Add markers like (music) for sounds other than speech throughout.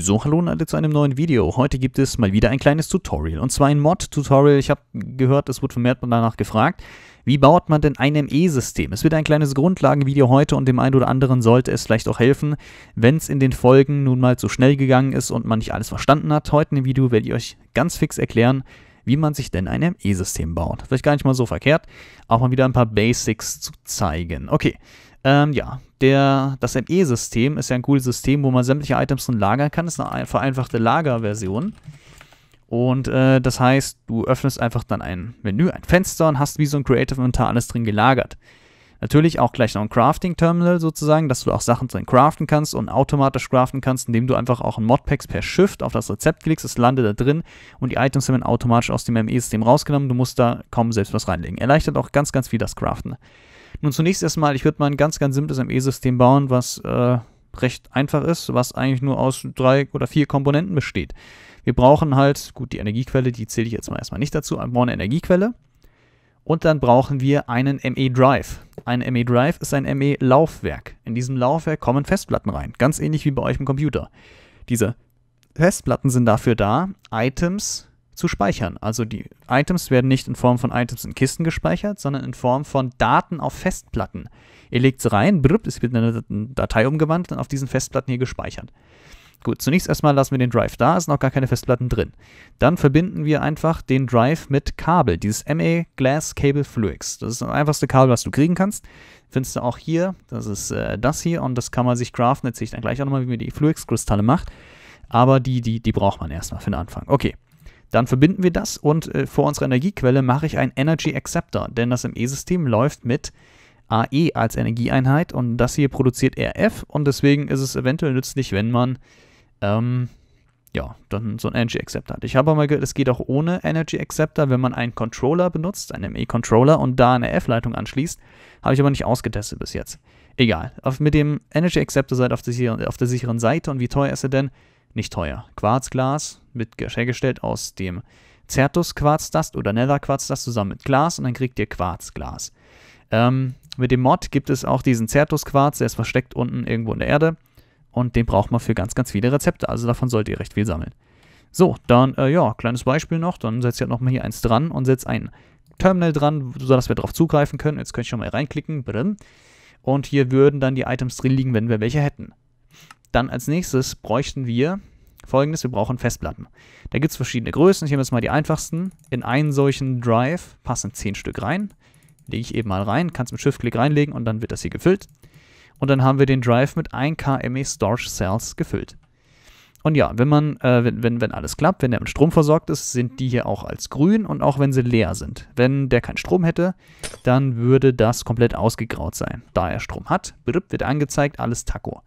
So, hallo und alle zu einem neuen Video. Heute gibt es mal wieder ein kleines Tutorial und zwar ein Mod-Tutorial. Ich habe gehört, es wird vermehrt danach gefragt. Wie baut man denn ein ME-System? Es wird ein kleines Grundlagenvideo heute und dem einen oder anderen sollte es vielleicht auch helfen, wenn es in den Folgen nun mal zu schnell gegangen ist und man nicht alles verstanden hat. Heute in dem Video werde ich euch ganz fix erklären, wie man sich denn ein ME-System baut. Vielleicht gar nicht mal so verkehrt, auch mal wieder ein paar Basics zu zeigen. Okay, ähm, ja, der, das ME-System ist ja ein cooles System, wo man sämtliche Items drin lagern kann. Das ist eine vereinfachte Lagerversion. Und äh, das heißt, du öffnest einfach dann ein Menü, ein Fenster und hast wie so ein Creative Inventar alles drin gelagert. Natürlich auch gleich noch ein Crafting Terminal sozusagen, dass du auch Sachen drin craften kannst und automatisch craften kannst, indem du einfach auch in Modpacks per Shift auf das Rezept klickst, es landet da drin und die Items werden automatisch aus dem ME-System rausgenommen. Du musst da kaum selbst was reinlegen. Erleichtert auch ganz, ganz viel das Craften. Nun zunächst erstmal, ich würde mal ein ganz, ganz simples ME-System bauen, was äh, recht einfach ist, was eigentlich nur aus drei oder vier Komponenten besteht. Wir brauchen halt, gut, die Energiequelle, die zähle ich jetzt mal erstmal nicht dazu, wir brauchen eine Energiequelle. Und dann brauchen wir einen ME-Drive. Ein ME-Drive ist ein ME-Laufwerk. In diesem Laufwerk kommen Festplatten rein, ganz ähnlich wie bei euch im Computer. Diese Festplatten sind dafür da, Items zu speichern. Also die Items werden nicht in Form von Items in Kisten gespeichert, sondern in Form von Daten auf Festplatten. Ihr legt sie rein, brrr, es wird eine Datei umgewandelt und auf diesen Festplatten hier gespeichert. Gut, zunächst erstmal lassen wir den Drive da, es sind auch gar keine Festplatten drin. Dann verbinden wir einfach den Drive mit Kabel, dieses MA e Glass Cable Fluix. Das ist das einfachste Kabel, was du kriegen kannst. Findest du auch hier, das ist äh, das hier und das kann man sich craften. Jetzt sehe ich dann gleich auch nochmal, wie man die Fluix-Kristalle macht. Aber die, die, die braucht man erstmal für den Anfang. Okay. Dann verbinden wir das und äh, vor unserer Energiequelle mache ich einen Energy Acceptor, denn das ME-System läuft mit AE als Energieeinheit und das hier produziert RF und deswegen ist es eventuell nützlich, wenn man ähm, ja, dann so einen Energy Acceptor hat. Ich habe mal gehört, es geht auch ohne Energy Acceptor, wenn man einen Controller benutzt, einen ME-Controller und da eine F-Leitung anschließt, habe ich aber nicht ausgetestet bis jetzt. Egal, auf, mit dem Energy Acceptor seid auf der, auf der sicheren Seite und wie teuer ist er denn? Nicht teuer. Quarzglas, mit hergestellt aus dem Certus-Quarzdust oder Nether-Quarzdust zusammen mit Glas und dann kriegt ihr Quarzglas. Ähm, mit dem Mod gibt es auch diesen Certus-Quarz, der ist versteckt unten irgendwo in der Erde und den braucht man für ganz, ganz viele Rezepte, also davon sollt ihr recht viel sammeln. So, dann, äh, ja, kleines Beispiel noch, dann setzt ihr halt nochmal hier eins dran und setzt ein Terminal dran, sodass wir darauf zugreifen können. Jetzt könnt ihr schon mal reinklicken, und hier würden dann die Items drin liegen, wenn wir welche hätten. Dann als nächstes bräuchten wir Folgendes, wir brauchen Festplatten. Da gibt es verschiedene Größen. Ich nehme jetzt mal die einfachsten. In einen solchen Drive passen 10 Stück rein. Lege ich eben mal rein, kann es mit Shift-Klick reinlegen und dann wird das hier gefüllt. Und dann haben wir den Drive mit 1K e Storage Cells gefüllt. Und ja, wenn man, äh, wenn, wenn, wenn alles klappt, wenn der mit Strom versorgt ist, sind die hier auch als grün und auch wenn sie leer sind. Wenn der keinen Strom hätte, dann würde das komplett ausgegraut sein. Da er Strom hat, wird angezeigt, alles Taco.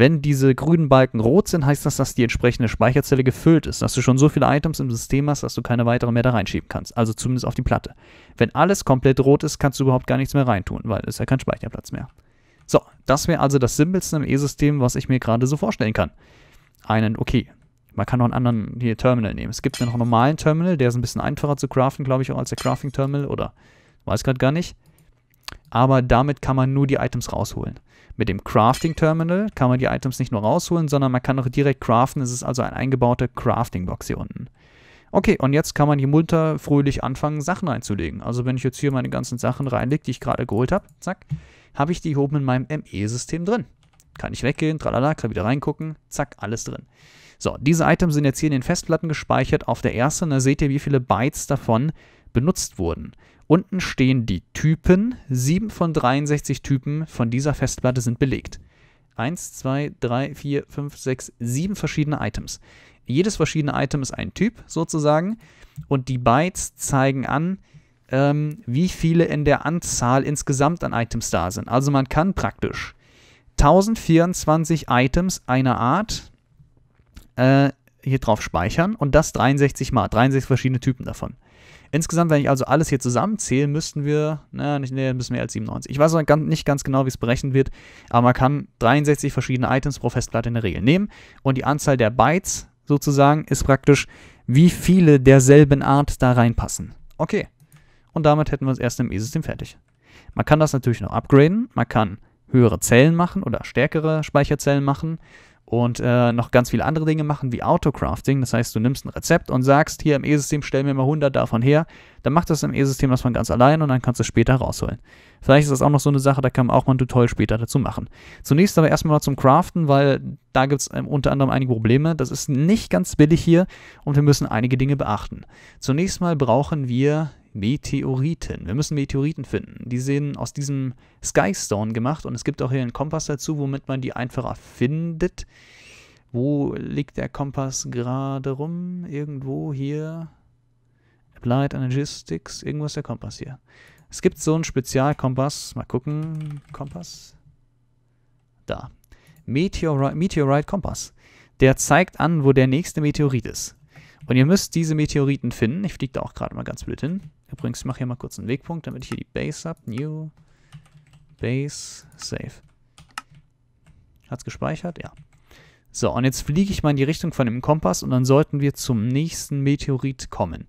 Wenn diese grünen Balken rot sind, heißt das, dass die entsprechende Speicherzelle gefüllt ist, dass du schon so viele Items im System hast, dass du keine weiteren mehr da reinschieben kannst. Also zumindest auf die Platte. Wenn alles komplett rot ist, kannst du überhaupt gar nichts mehr reintun, weil es ja kein Speicherplatz mehr. So, das wäre also das simpelste im E-System, was ich mir gerade so vorstellen kann. Einen, okay, man kann noch einen anderen hier Terminal nehmen. Es gibt noch einen normalen Terminal, der ist ein bisschen einfacher zu craften, glaube ich, auch als der Crafting Terminal oder weiß gerade gar nicht aber damit kann man nur die Items rausholen. Mit dem Crafting Terminal kann man die Items nicht nur rausholen, sondern man kann auch direkt craften. Es ist also eine eingebaute Crafting Box hier unten. Okay, und jetzt kann man hier munter, fröhlich anfangen, Sachen einzulegen. Also wenn ich jetzt hier meine ganzen Sachen reinlege, die ich gerade geholt habe, zack, habe ich die oben in meinem ME-System drin. Kann ich weggehen, tralala, kann wieder reingucken, zack, alles drin. So, diese Items sind jetzt hier in den Festplatten gespeichert auf der ersten. Da seht ihr, wie viele Bytes davon benutzt wurden. Unten stehen die Typen. 7 von 63 Typen von dieser Festplatte sind belegt. 1, 2, 3, 4, 5, 6, 7 verschiedene Items. Jedes verschiedene Item ist ein Typ sozusagen. Und die Bytes zeigen an, ähm, wie viele in der Anzahl insgesamt an Items da sind. Also man kann praktisch 1024 Items einer Art äh, hier drauf speichern und das 63 mal, 63 verschiedene Typen davon. Insgesamt, wenn ich also alles hier zusammenzähle, müssten wir, naja, nicht nee, ein bisschen mehr als 97. Ich weiß auch nicht ganz genau, wie es berechnet wird, aber man kann 63 verschiedene Items pro Festplatte in der Regel nehmen und die Anzahl der Bytes sozusagen ist praktisch, wie viele derselben Art da reinpassen. Okay. Und damit hätten wir uns erst im E-System fertig. Man kann das natürlich noch upgraden, man kann höhere Zellen machen oder stärkere Speicherzellen machen und äh, noch ganz viele andere Dinge machen, wie Autocrafting. Das heißt, du nimmst ein Rezept und sagst, hier im E-System stell mir mal 100 davon her. Dann macht das im E-System das von ganz allein und dann kannst du es später rausholen. Vielleicht ist das auch noch so eine Sache, da kann man auch mal ein Tutorial später dazu machen. Zunächst aber erstmal mal zum Craften, weil da gibt es ähm, unter anderem einige Probleme. Das ist nicht ganz billig hier und wir müssen einige Dinge beachten. Zunächst mal brauchen wir Meteoriten. Wir müssen Meteoriten finden. Die sehen aus diesem Skystone gemacht und es gibt auch hier einen Kompass dazu, womit man die einfacher findet. Wo liegt der Kompass gerade rum? Irgendwo hier. Applied Energistics. Irgendwo ist der Kompass hier. Es gibt so einen Spezialkompass. Mal gucken. Kompass. Da. Meteorite, Meteorite Kompass. Der zeigt an, wo der nächste Meteorit ist. Und ihr müsst diese Meteoriten finden. Ich fliege da auch gerade mal ganz blöd hin. Übrigens, ich mache hier mal kurz einen Wegpunkt, damit ich hier die Base habe. New Base Save. Hat es gespeichert? Ja. So, und jetzt fliege ich mal in die Richtung von dem Kompass und dann sollten wir zum nächsten Meteorit kommen.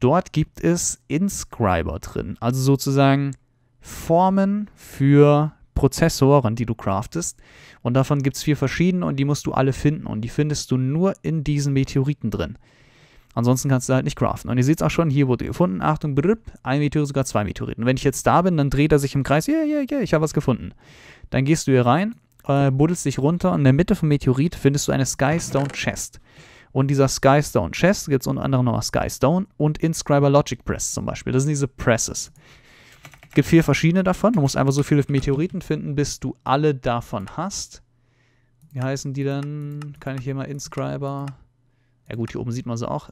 Dort gibt es Inscriber drin, also sozusagen Formen für Prozessoren, die du craftest. Und davon gibt es vier verschiedene und die musst du alle finden. Und die findest du nur in diesen Meteoriten drin. Ansonsten kannst du halt nicht craften. Und ihr seht es auch schon, hier wurde gefunden. Achtung, brrr, ein Meteorit, sogar zwei Meteoriten. wenn ich jetzt da bin, dann dreht er sich im Kreis. Yeah, yeah, yeah, ich habe was gefunden. Dann gehst du hier rein, äh, buddelst dich runter und in der Mitte vom Meteorit findest du eine Skystone Chest. Und dieser Skystone Chest gibt es unter anderem nochmal Skystone und Inscriber Logic Press zum Beispiel. Das sind diese Presses. gibt vier verschiedene davon. Du musst einfach so viele Meteoriten finden, bis du alle davon hast. Wie heißen die dann? Kann ich hier mal Inscriber? ja gut, hier oben sieht man sie auch,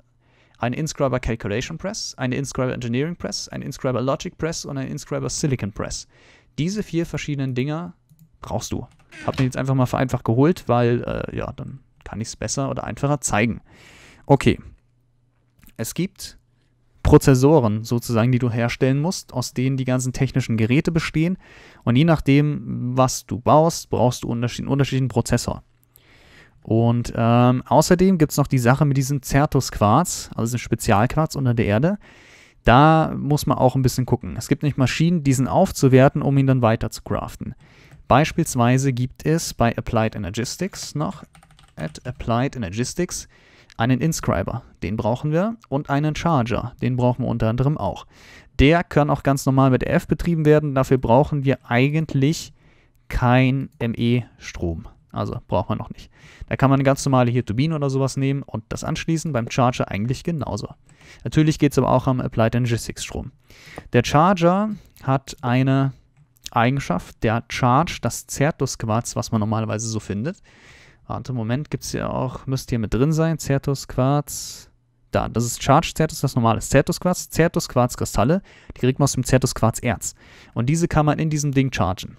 eine Inscriber Calculation Press, eine Inscriber Engineering Press, eine Inscriber Logic Press und eine Inscriber Silicon Press. Diese vier verschiedenen Dinger brauchst du. Hab mir jetzt einfach mal vereinfacht geholt, weil, äh, ja, dann kann ich es besser oder einfacher zeigen. Okay. Es gibt Prozessoren sozusagen, die du herstellen musst, aus denen die ganzen technischen Geräte bestehen. Und je nachdem, was du baust, brauchst du einen unterschiedlichen Prozessor. Und ähm, außerdem gibt es noch die Sache mit diesem Zertusquarz, also diesem Spezialquarz unter der Erde. Da muss man auch ein bisschen gucken. Es gibt nicht Maschinen, diesen aufzuwerten, um ihn dann weiter zu craften. Beispielsweise gibt es bei Applied Energistics noch, at Applied Energistics, einen Inscriber, den brauchen wir, und einen Charger, den brauchen wir unter anderem auch. Der kann auch ganz normal mit F betrieben werden, dafür brauchen wir eigentlich kein ME-Strom. Also braucht man noch nicht. Da kann man eine ganz normale hier Turbine oder sowas nehmen und das anschließen, beim Charger eigentlich genauso. Natürlich geht es aber auch am Applied Energetics Strom. Der Charger hat eine Eigenschaft, der Charge, das Zertusquarz, was man normalerweise so findet. Warte, Moment, gibt es ja auch, müsste hier mit drin sein, Zertusquarz. Da, das ist Charge Zertus, das normale Zertusquarz, Quarz. Kristalle, die kriegt man aus dem Zertus Erz. Und diese kann man in diesem Ding chargen.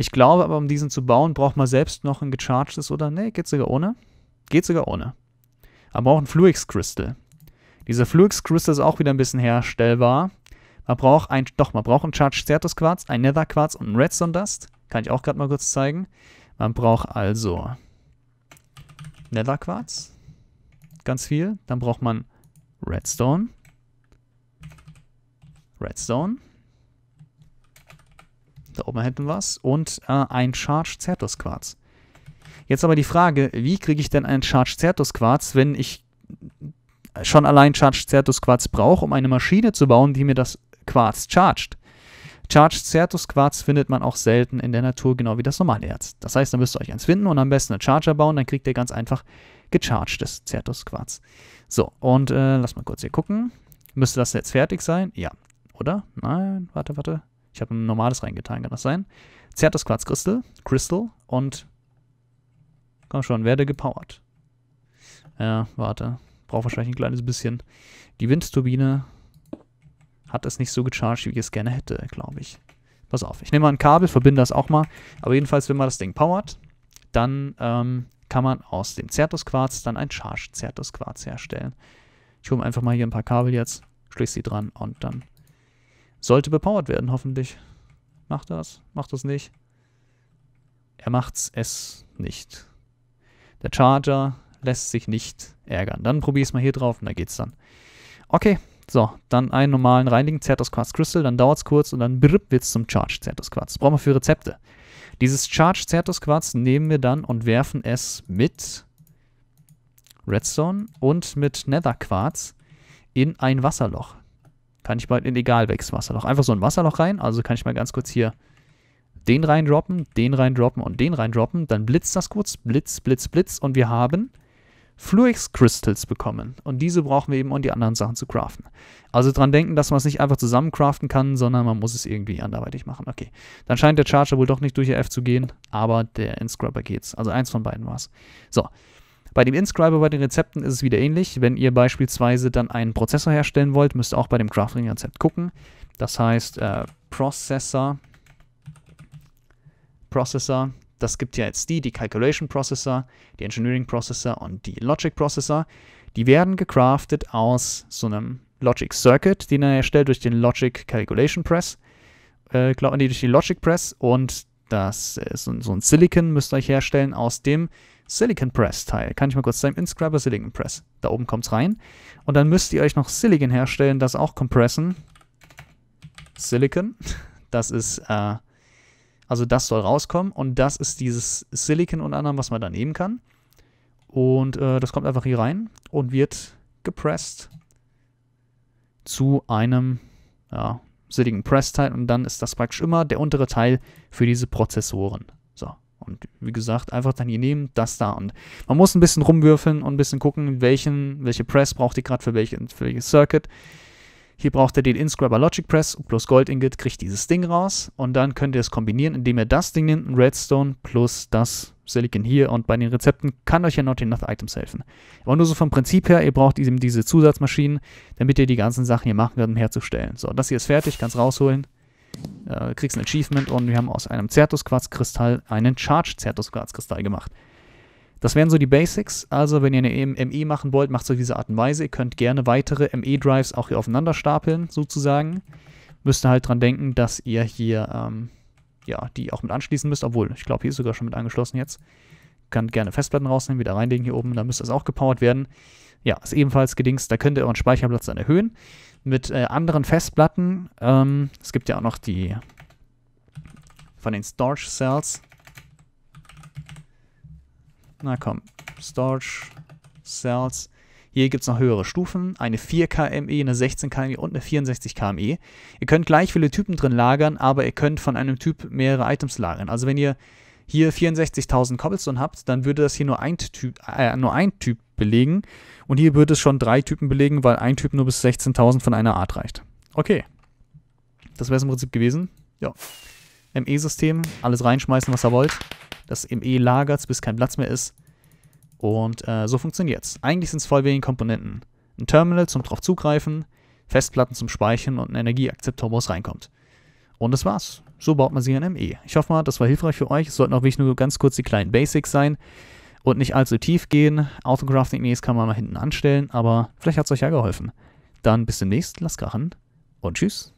Ich glaube aber, um diesen zu bauen, braucht man selbst noch ein gechargedes oder, nee, geht sogar ohne. Geht sogar ohne. Man braucht ein Fluix Crystal. Dieser Fluix Crystal ist auch wieder ein bisschen herstellbar. Man braucht ein, doch, man braucht ein Charged Certus Quarz, ein Nether Quarz und ein Redstone Dust. Kann ich auch gerade mal kurz zeigen. Man braucht also Nether Quarz. Ganz viel. Dann braucht man Redstone. Redstone da oben hätten wir es. Und äh, ein Charge Certus Quarz. Jetzt aber die Frage, wie kriege ich denn einen Charge Certus Quarz, wenn ich schon allein Charge Certus Quarz brauche, um eine Maschine zu bauen, die mir das Quarz chargt? Charged Certus Quarz findet man auch selten in der Natur, genau wie das normale Erz. Das heißt, dann müsst ihr euch eins finden und am besten einen Charger bauen, dann kriegt ihr ganz einfach gechargedes Certus Quarz. So, und äh, lass mal kurz hier gucken. Müsste das jetzt fertig sein? Ja, oder? Nein, warte, warte. Ich habe ein normales reingetan, kann das sein? Zertes Quarzkristall, Crystal und komm schon, werde gepowert. Ja, warte. Braucht wahrscheinlich ein kleines bisschen. Die Windturbine hat es nicht so gecharged, wie ich es gerne hätte, glaube ich. Pass auf, ich nehme mal ein Kabel, verbinde das auch mal. Aber jedenfalls, wenn man das Ding powert, dann ähm, kann man aus dem Zertusquarz dann ein Charged Zertusquarz herstellen. Ich hole einfach mal hier ein paar Kabel jetzt, schließe sie dran und dann sollte bepowert werden, hoffentlich. Macht das? Macht das nicht? Er macht's es nicht. Der Charger lässt sich nicht ärgern. Dann probier es mal hier drauf und da geht's dann. Okay, so, dann einen normalen reinigen Zertos Quartz Crystal, dann dauert's kurz und dann brrr, wird's zum Charge Zertos Quartz. Brauchen wir für Rezepte. Dieses Charge Zertos Quartz nehmen wir dann und werfen es mit Redstone und mit Nether Quartz in ein Wasserloch kann ich mal in egal welches Wasserloch. Einfach so ein Wasserloch rein. Also kann ich mal ganz kurz hier den reindroppen, den reindroppen und den reindroppen. Dann blitzt das kurz. Blitz, Blitz, Blitz. Und wir haben Fluix Crystals bekommen. Und diese brauchen wir eben, um die anderen Sachen zu craften. Also dran denken, dass man es nicht einfach zusammen craften kann, sondern man muss es irgendwie anderweitig machen. Okay. Dann scheint der Charger wohl doch nicht durch EF zu gehen, aber der Inscrubber geht's. Also eins von beiden war's. So. Bei dem Inscriber, bei den Rezepten ist es wieder ähnlich. Wenn ihr beispielsweise dann einen Prozessor herstellen wollt, müsst ihr auch bei dem Crafting-Rezept gucken. Das heißt, äh, Processor, Processor, das gibt ja jetzt die, die Calculation Processor, die Engineering Processor und die Logic Processor. Die werden gecraftet aus so einem Logic Circuit, den er erstellt durch den Logic Calculation Press, äh, glaub, nee, durch die Logic Press und das ist äh, so, so ein Silicon müsst ihr euch herstellen aus dem Silicon Press Teil. Kann ich mal kurz zeigen? Inscriber Silicon Press. Da oben kommt's rein. Und dann müsst ihr euch noch Silicon herstellen, das auch compressen. Silicon. (laughs) Das ist, äh, also das soll rauskommen. Und das ist dieses Silicon unter anderem, was man dann nehmen kann. Und äh, das kommt einfach hier rein und wird gepresst zu einem ja, Silicon Press Teil. Und dann ist das praktisch immer der untere Teil für diese Prozessoren. Und wie gesagt, einfach dann hier nehmen, das da. Und man muss ein bisschen rumwürfeln und ein bisschen gucken, welchen, welche Press braucht ihr gerade für, welche, für welches Circuit. Hier braucht ihr den Inscriber Logic Press plus Gold Ingot, kriegt dieses Ding raus. Und dann könnt ihr es kombinieren, indem ihr das Ding nimmt, Redstone plus das Silicon hier. Und bei den Rezepten kann euch ja Not Enough Items helfen. Aber nur so vom Prinzip her, ihr braucht eben diese Zusatzmaschinen, damit ihr die ganzen Sachen hier machen könnt, um herzustellen. So, das hier ist fertig, kannst rausholen äh, kriegst ein Achievement und wir haben aus einem Zertus-Quarz-Kristall einen Charge-Zertus-Quarz-Kristall gemacht. Das wären so die Basics. Also, wenn ihr eine ME machen wollt, macht es auf diese Art und Weise. Ihr könnt gerne weitere ME-Drives auch hier aufeinander stapeln, sozusagen. Müsst ihr halt dran denken, dass ihr hier ähm, ja, die auch mit anschließen müsst. Obwohl, ich glaube, hier ist sogar schon mit angeschlossen jetzt. Könnt gerne Festplatten rausnehmen, wieder reinlegen hier oben. Dann müsste das auch gepowert werden. Ja, ist ebenfalls gedingst. Da könnt ihr euren Speicherplatz dann erhöhen mit äh, anderen Festplatten. Ähm, es gibt ja auch noch die von den Storage Cells. Na komm, Storage Cells. Hier gibt es noch höhere Stufen, eine 4 KME, eine 16 KME und eine 64 KME. Ihr könnt gleich viele Typen drin lagern, aber ihr könnt von einem Typ mehrere Items lagern. Also wenn ihr hier 64.000 Cobblestone habt, dann würde das hier nur ein Typ, äh, nur ein Typ belegen. Und hier würde es schon drei Typen belegen, weil ein Typ nur bis 16.000 von einer Art reicht. Okay. Das wäre es im Prinzip gewesen. Ja. ME-System, alles reinschmeißen, was ihr wollt. Das ME lagert, bis kein Platz mehr ist. Und äh, so es. Eigentlich sind es voll wenig Komponenten. Ein Terminal zum drauf zugreifen, Festplatten zum Speichern und ein Energieakzeptor, wo es reinkommt. Und das war's. So baut man sie in ME. Ich hoffe mal, das war hilfreich für euch. Es sollten auch wirklich nur ganz kurz die kleinen Basics sein und nicht allzu tief gehen. autographing ES kann man mal hinten anstellen, aber vielleicht hat es euch ja geholfen. Dann bis demnächst, lasst krachen und tschüss.